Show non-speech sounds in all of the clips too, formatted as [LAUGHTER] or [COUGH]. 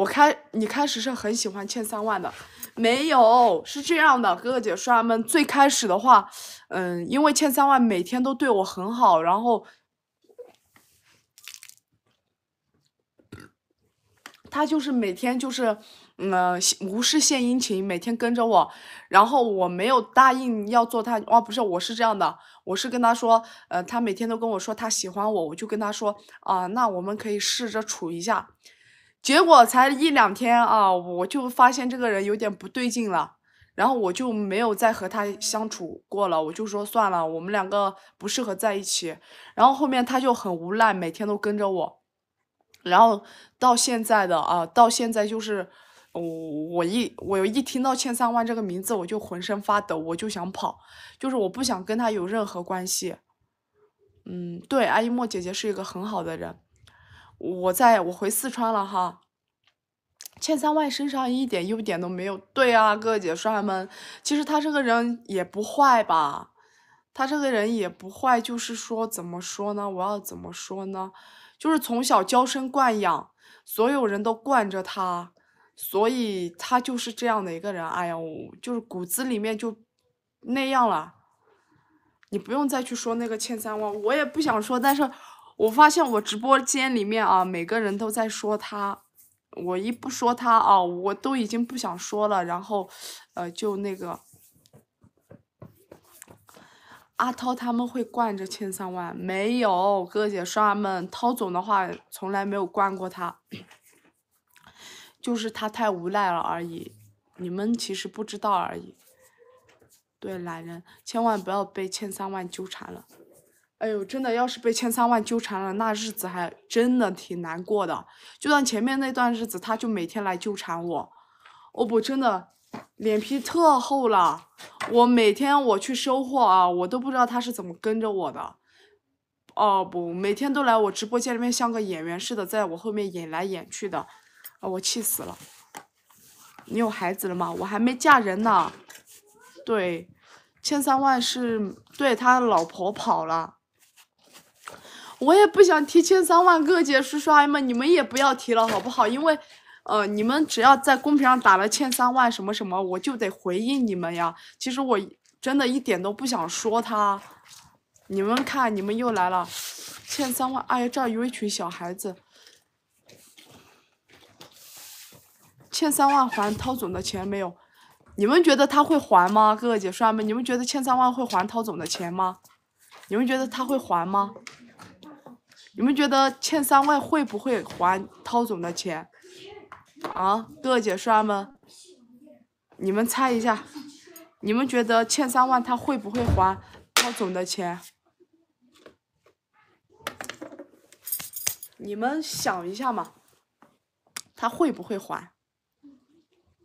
我开你开始是很喜欢欠三万的，没有是这样的，哥哥姐说们最开始的话，嗯，因为欠三万每天都对我很好，然后他就是每天就是嗯无事献殷勤，每天跟着我，然后我没有答应要做他，哦，不是我是这样的，我是跟他说，呃，他每天都跟我说他喜欢我，我就跟他说啊，那我们可以试着处一下。结果才一两天啊，我就发现这个人有点不对劲了，然后我就没有再和他相处过了。我就说算了，我们两个不适合在一起。然后后面他就很无奈，每天都跟着我。然后到现在的啊，到现在就是我我一我一听到“欠三万”这个名字，我就浑身发抖，我就想跑，就是我不想跟他有任何关系。嗯，对，阿依莫姐姐是一个很好的人。我在我回四川了哈，欠三万身上一点优点都没有。对啊，哥哥姐帅们，其实他这个人也不坏吧？他这个人也不坏，就是说怎么说呢？我要怎么说呢？就是从小娇生惯养，所有人都惯着他，所以他就是这样的一个人。哎我就是骨子里面就那样了。你不用再去说那个欠三万，我也不想说，但是。我发现我直播间里面啊，每个人都在说他，我一不说他啊，我都已经不想说了，然后，呃，就那个，阿涛他们会惯着千三万，没有哥哥姐刷们涛总的话从来没有惯过他，就是他太无赖了而已，你们其实不知道而已，对懒人千万不要被千三万纠缠了。哎呦，真的，要是被千三万纠缠了，那日子还真的挺难过的。就算前面那段日子，他就每天来纠缠我，哦不，真的，脸皮特厚了。我每天我去收货啊，我都不知道他是怎么跟着我的。哦不，每天都来我直播间里面，像个演员似的，在我后面演来演去的，啊，我气死了。你有孩子了吗？我还没嫁人呢。对，千三万是对他老婆跑了。我也不想提前三万，哥哥姐、叔叔阿姨们，你们也不要提了，好不好？因为，呃，你们只要在公屏上打了“欠三万”什么什么，我就得回应你们呀。其实我真的一点都不想说他。你们看，你们又来了，欠三万。哎呀，这儿有一群小孩子，欠三万还涛总的钱没有？你们觉得他会还吗，哥哥姐、叔叔阿姨们？你们觉得欠三万会还涛总的钱吗？你们觉得他会还吗？你们觉得欠三万会不会还涛总的钱啊，哥哥姐帅们？你们猜一下，你们觉得欠三万他会不会还涛总的钱？你们想一下嘛，他会不会还？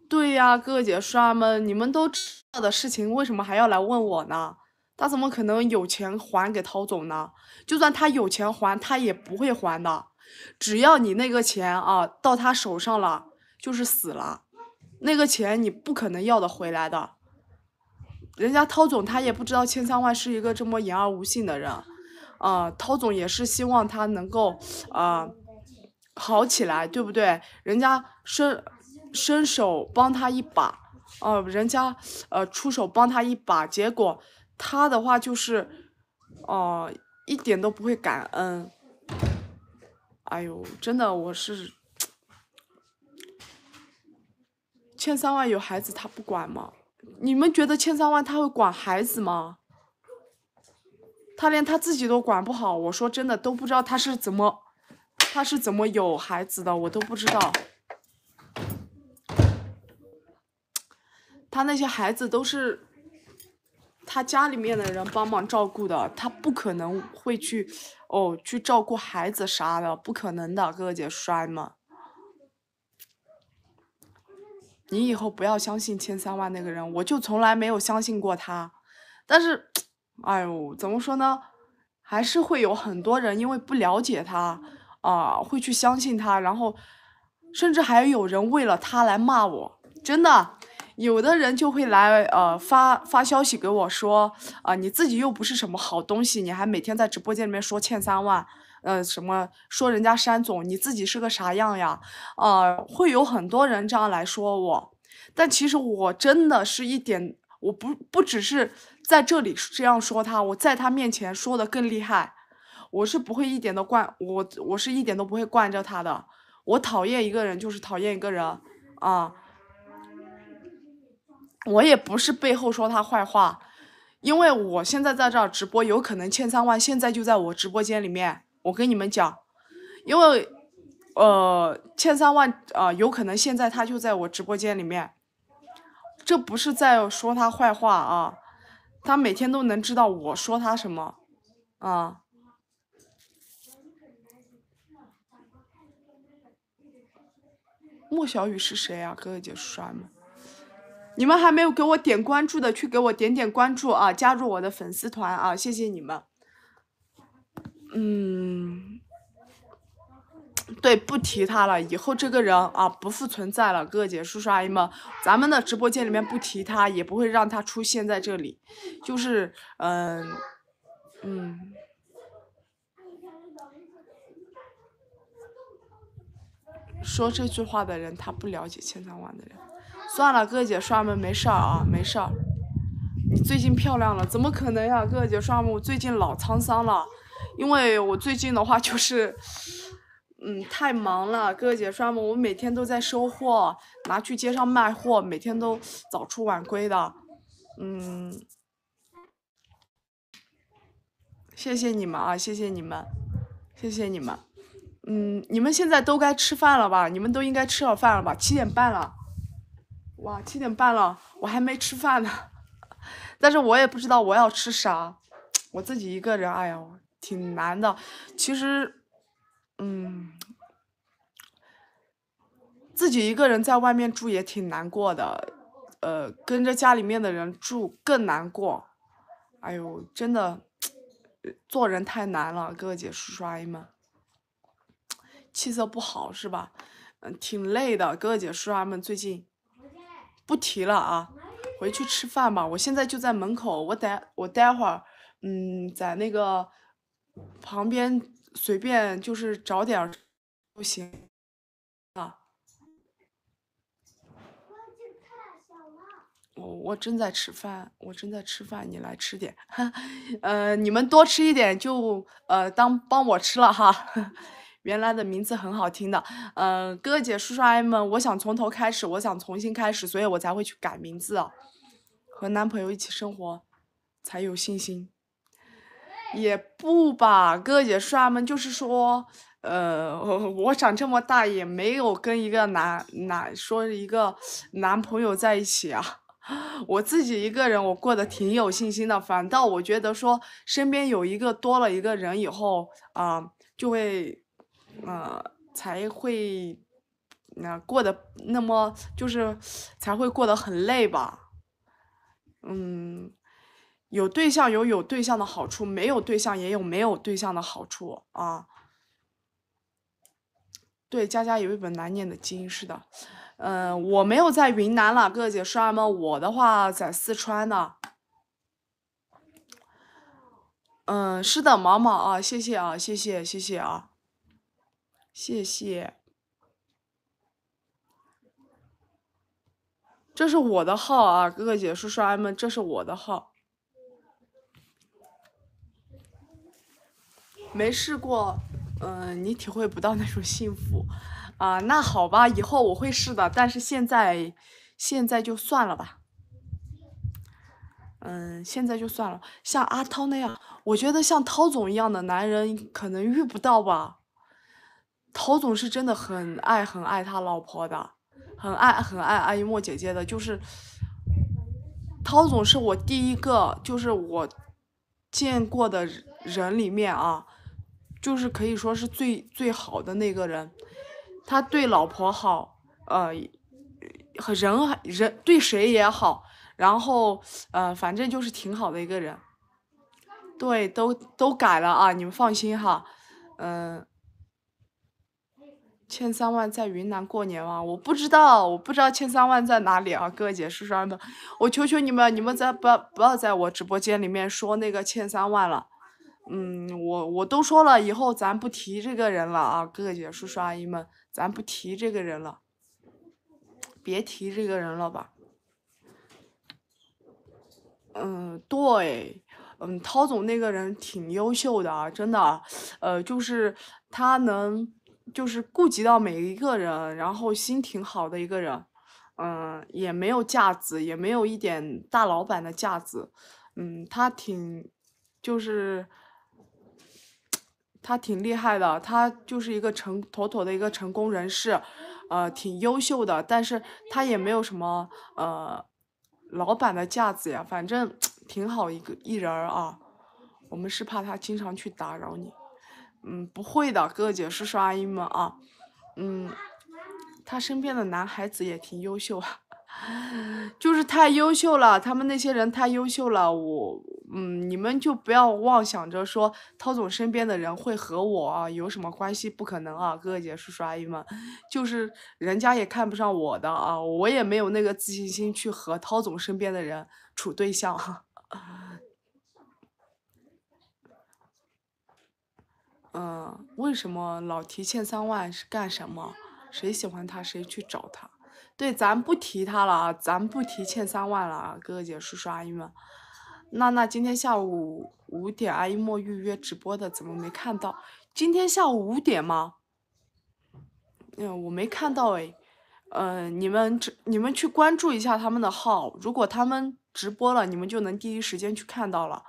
对呀，哥哥姐帅们，你们都知道的事情，为什么还要来问我呢？他怎么可能有钱还给涛总呢？就算他有钱还，他也不会还的。只要你那个钱啊到他手上了，就是死了，那个钱你不可能要的回来的。人家涛总他也不知道千三万是一个这么言而无信的人，啊，涛总也是希望他能够啊好起来，对不对？人家伸伸手帮他一把，哦，人家呃出手帮他一把，结果。他的话就是，哦，一点都不会感恩，哎呦，真的，我是欠三万有孩子他不管吗？你们觉得欠三万他会管孩子吗？他连他自己都管不好，我说真的都不知道他是怎么，他是怎么有孩子的，我都不知道，他那些孩子都是。他家里面的人帮忙照顾的，他不可能会去哦，去照顾孩子啥的，不可能的，哥哥姐摔嘛。你以后不要相信千三万那个人，我就从来没有相信过他。但是，哎呦，怎么说呢？还是会有很多人因为不了解他啊，会去相信他，然后，甚至还有人为了他来骂我，真的。有的人就会来，呃，发发消息给我说，啊，你自己又不是什么好东西，你还每天在直播间里面说欠三万，呃，什么说人家山总你自己是个啥样呀？啊，会有很多人这样来说我，但其实我真的是一点我不不只是在这里这样说他，我在他面前说的更厉害，我是不会一点都惯我，我是一点都不会惯着他的，我讨厌一个人就是讨厌一个人，啊。我也不是背后说他坏话，因为我现在在这儿直播，有可能千三万现在就在我直播间里面。我跟你们讲，因为，呃，千三万啊，有可能现在他就在我直播间里面，这不是在说他坏话啊。他每天都能知道我说他什么啊。莫小雨是谁啊？哥哥姐帅吗？你们还没有给我点关注的，去给我点点关注啊！加入我的粉丝团啊！谢谢你们。嗯，对，不提他了，以后这个人啊，不复存在了，哥哥姐姐叔叔阿姨们，咱们的直播间里面不提他，也不会让他出现在这里。就是，嗯，嗯，说这句话的人，他不了解千千万的人。算了，哥哥姐刷们，没事儿啊，没事儿。你最近漂亮了，怎么可能呀？哥哥姐刷们，我最近老沧桑了，因为我最近的话就是，嗯，太忙了。哥哥姐刷们，我每天都在收货，拿去街上卖货，每天都早出晚归的。嗯，谢谢你们啊，谢谢你们，谢谢你们。嗯，你们现在都该吃饭了吧？你们都应该吃了饭了吧？七点半了。哇，七点半了，我还没吃饭呢，[LAUGHS] 但是我也不知道我要吃啥，我自己一个人，哎呦，挺难的。其实，嗯，自己一个人在外面住也挺难过的，呃，跟着家里面的人住更难过，哎呦，真的，做人太难了，哥哥姐叔叔阿姨们，气色不好是吧？嗯，挺累的，哥哥姐叔阿姨们最近。不提了啊，回去吃饭吧。我现在就在门口，我待我待会儿，嗯，在那个旁边随便就是找点，不行啊。我我正在吃饭，我正在吃饭，你来吃点，[LAUGHS] 呃，你们多吃一点，就呃当帮我吃了哈。原来的名字很好听的，嗯，哥哥姐、叔叔阿姨们，我想从头开始，我想重新开始，所以我才会去改名字啊。和男朋友一起生活，才有信心。也不吧，哥哥姐、叔叔阿姨们，就是说，呃，[LAUGHS] 我长这么大也没有跟一个男男说一个男朋友在一起啊。[LAUGHS] 我自己一个人，我过得挺有信心的。反倒我觉得说，身边有一个多了一个人以后啊，就会。呃，才会，那过得那么就是才会过得很累吧，嗯，有对象有有对象的好处，没有对象也有没有对象的好处啊。对，家家有一本难念的经，是的，嗯，我没有在云南了，哥哥姐叔们，我的话在四川呢，嗯，是的，毛毛啊，谢谢啊，谢谢谢谢啊。谢谢，这是我的号啊，哥哥姐、叔叔阿姨们，这是我的号。没试过，嗯，你体会不到那种幸福，啊，那好吧，以后我会试的，但是现在，现在就算了吧。嗯，现在就算了。像阿涛那样，我觉得像涛总一样的男人，可能遇不到吧。陶总是真的很爱很爱他老婆的，很爱很爱阿以莫姐姐的。就是，陶总是我第一个，就是我见过的人里面啊，就是可以说是最最好的那个人。他对老婆好，呃，和人人对谁也好，然后呃，反正就是挺好的一个人。对，都都改了啊，你们放心哈，嗯。欠三万在云南过年吗？我不知道，我不知道欠三万在哪里啊，哥哥姐、叔叔阿姨们，我求求你们，你们在不要不要在我直播间里面说那个欠三万了。嗯，我我都说了，以后咱不提这个人了啊，哥哥姐、叔叔阿姨们，咱不提这个人了，别提这个人了吧。嗯，对，嗯，涛总那个人挺优秀的啊，真的，呃，就是他能。就是顾及到每一个人，然后心挺好的一个人，嗯，也没有架子，也没有一点大老板的架子，嗯，他挺，就是，他挺厉害的，他就是一个成妥妥的一个成功人士，呃，挺优秀的，但是他也没有什么呃，老板的架子呀，反正 [TSK] 挺好一个一人儿啊，我们是怕他经常去打扰你。嗯，不会的，哥哥姐是刷一们啊？嗯，他身边的男孩子也挺优秀啊，[LAUGHS] 就是太优秀了，他们那些人太优秀了，我嗯，你们就不要妄想着说涛总身边的人会和我啊有什么关系，不可能啊，哥哥姐是刷一们，就是人家也看不上我的啊，我也没有那个自信心去和涛总身边的人处对象。嗯，为什么老提欠三万是干什么？谁喜欢他，谁去找他？对，咱不提他了啊，咱不提欠三万了啊，哥哥姐姐叔叔阿姨们。娜娜今天下午五点，阿姨莫预约直播的，怎么没看到？今天下午五点吗？嗯，我没看到哎。嗯，你们这你们去关注一下他们的号，如果他们直播了，你们就能第一时间去看到了。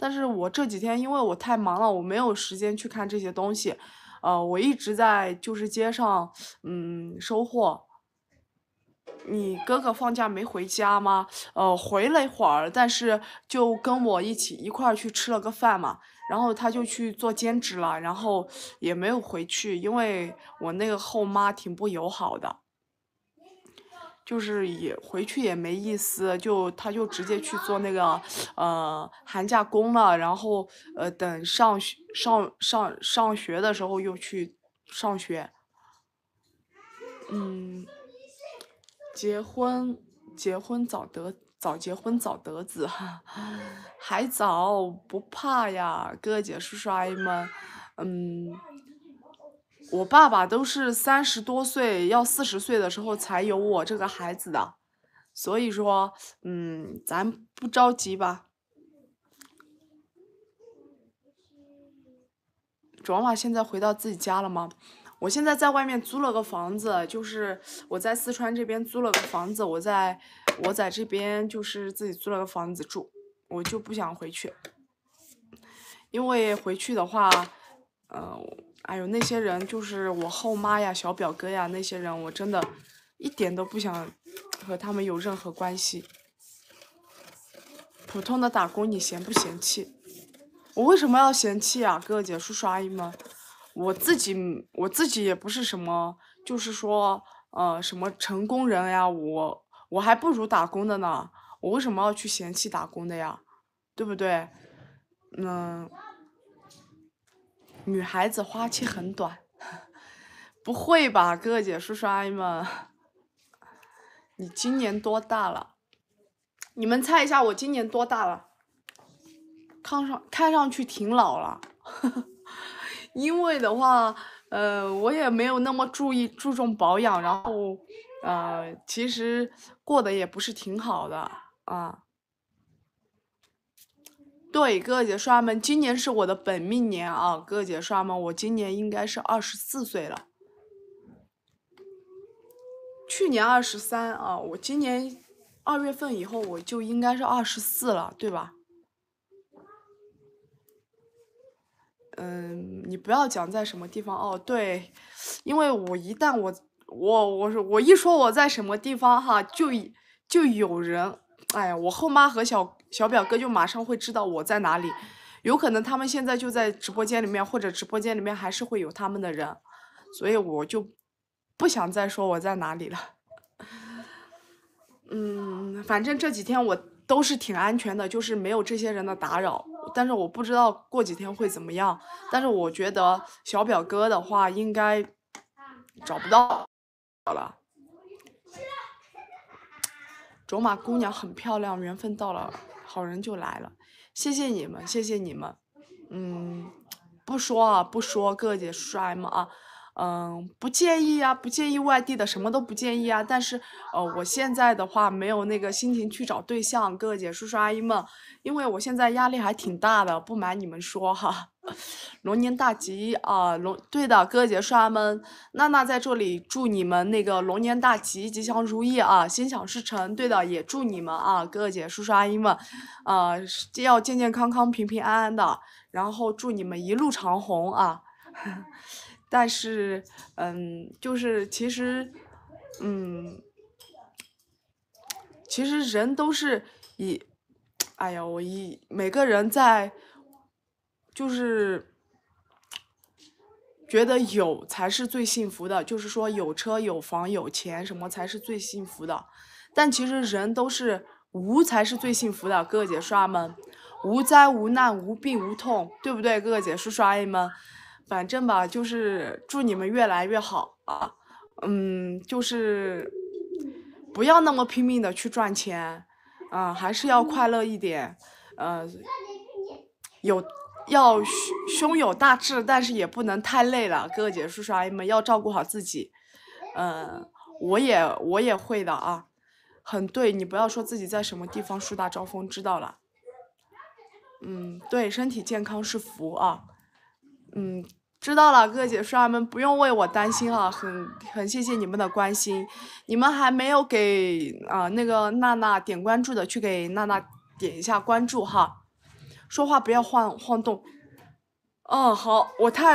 但是我这几天因为我太忙了，我没有时间去看这些东西，呃，我一直在就是街上，嗯，收货。你哥哥放假没回家吗？呃，回了一会儿，但是就跟我一起一块儿去吃了个饭嘛，然后他就去做兼职了，然后也没有回去，因为我那个后妈挺不友好的。就是也回去也没意思，就他就直接去做那个，呃，寒假工了，然后呃，等上学上上上学的时候又去上学。嗯，结婚结婚早得早结婚早得子，[LAUGHS] 还早不怕呀，哥哥姐叔叔阿姨们，嗯。我爸爸都是三十多岁，要四十岁的时候才有我这个孩子的，所以说，嗯，咱不着急吧。卓玛现在回到自己家了吗？我现在在外面租了个房子，就是我在四川这边租了个房子，我在我在这边就是自己租了个房子住，我就不想回去，因为回去的话，呃。哎呦，那些人就是我后妈呀、小表哥呀，那些人我真的，一点都不想和他们有任何关系。普通的打工你嫌不嫌弃？我为什么要嫌弃啊，哥哥姐姐、叔叔阿姨们？我自己我自己也不是什么，就是说，呃，什么成功人呀？我我还不如打工的呢，我为什么要去嫌弃打工的呀？对不对？嗯。女孩子花期很短，[LAUGHS] 不会吧，哥哥姐、叔叔阿姨们，你今年多大了？你们猜一下我今年多大了？看上看上去挺老了，[LAUGHS] 因为的话，呃，我也没有那么注意注重保养，然后，呃，其实过得也不是挺好的啊。对，哥哥姐帅们，今年是我的本命年啊！哥哥姐帅们，我今年应该是二十四岁了，去年二十三啊，我今年二月份以后我就应该是二十四了，对吧？嗯，你不要讲在什么地方哦，对，因为我一旦我我我说我一说我在什么地方哈，就就有人，哎呀，我后妈和小。小表哥就马上会知道我在哪里，有可能他们现在就在直播间里面，或者直播间里面还是会有他们的人，所以我就不想再说我在哪里了。嗯，反正这几天我都是挺安全的，就是没有这些人的打扰。但是我不知道过几天会怎么样。但是我觉得小表哥的话应该找不到了。卓玛姑娘很漂亮，缘分到了。好人就来了，谢谢你们，谢谢你们，嗯，不说啊，不说，哥哥姐、叔叔阿姨们啊，嗯，不介意啊，不介意外地的，什么都不介意啊，但是，呃，我现在的话没有那个心情去找对象，哥哥姐、叔叔阿姨们，因为我现在压力还挺大的，不瞒你们说哈。[LAUGHS] 龙年大吉啊！龙对的，哥哥姐、叔叔阿姨们，娜娜在这里祝你们那个龙年大吉，吉祥如意啊，心想事成。对的，也祝你们啊，哥哥姐、叔叔阿姨们，呃，要健健康康、平平安安的。然后祝你们一路长虹啊。[LAUGHS] 但是，嗯，就是其实，嗯，其实人都是以，哎呀，我以每个人在。就是觉得有才是最幸福的，就是说有车有房有钱什么才是最幸福的。但其实人都是无才是最幸福的，哥哥姐叔阿们，无灾无难无病无痛，对不对？哥哥姐叔叔阿姨们，反正吧，就是祝你们越来越好啊。嗯，就是不要那么拼命的去赚钱，嗯，还是要快乐一点，呃，有。要胸有大志，但是也不能太累了，哥哥姐姐叔叔阿姨们要照顾好自己。嗯，我也我也会的啊，很对，你不要说自己在什么地方树大招风，知道了。嗯，对，身体健康是福啊。嗯，知道了，哥哥姐姐叔叔阿姨们不用为我担心啊，很很谢谢你们的关心。你们还没有给啊那个娜娜点关注的，去给娜娜点一下关注哈。说话不要晃晃动，哦，好，我太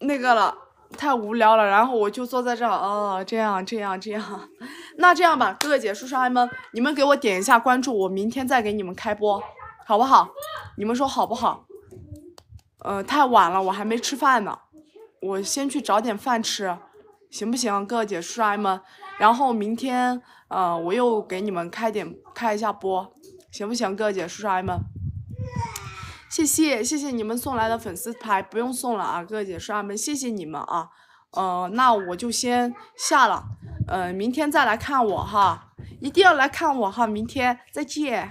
那个了，太无聊了，然后我就坐在这儿，哦，这样这样这样，[LAUGHS] 那这样吧，哥哥姐、叔叔阿姨们，你们给我点一下关注，我明天再给你们开播，好不好？你们说好不好？呃，太晚了，我还没吃饭呢，我先去找点饭吃，行不行，哥哥姐、叔叔阿姨们？然后明天，呃，我又给你们开点开一下播，行不行，哥哥姐、叔叔阿姨们？谢谢谢谢你们送来的粉丝牌，不用送了啊，哥哥姐姐们，谢谢你们啊，呃，那我就先下了，呃，明天再来看我哈，一定要来看我哈，明天再见。